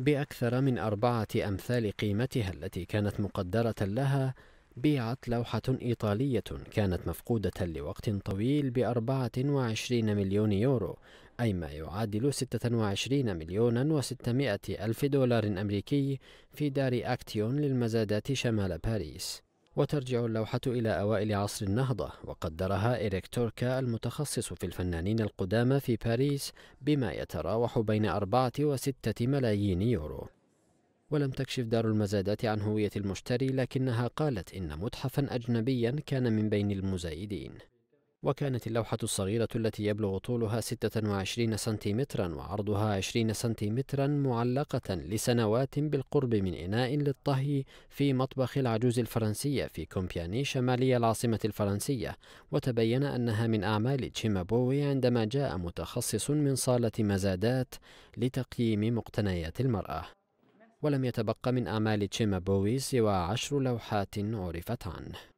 بأكثر من أربعة أمثال قيمتها التي كانت مقدرة لها بيعت لوحة إيطالية كانت مفقودة لوقت طويل بأربعة وعشرين مليون يورو أي ما يعادل ستة وعشرين مليون وستمائة ألف دولار أمريكي في دار أكتيون للمزادات شمال باريس وترجع اللوحة إلى أوائل عصر النهضة وقدرها إريك توركا المتخصص في الفنانين القدامى في باريس بما يتراوح بين أربعة وستة ملايين يورو ولم تكشف دار المزادات عن هوية المشتري لكنها قالت إن متحفا أجنبيا كان من بين المزايدين وكانت اللوحة الصغيرة التي يبلغ طولها 26 سنتيمترا وعرضها 20 سنتيمترا معلقة لسنوات بالقرب من إناء للطهي في مطبخ العجوز الفرنسية في كومبياني شمالي العاصمة الفرنسية وتبين أنها من أعمال تشيمابوي عندما جاء متخصص من صالة مزادات لتقييم مقتنيات المرأة ولم يتبق من أعمال تشيمابوي سوى عشر لوحات عرفت عنه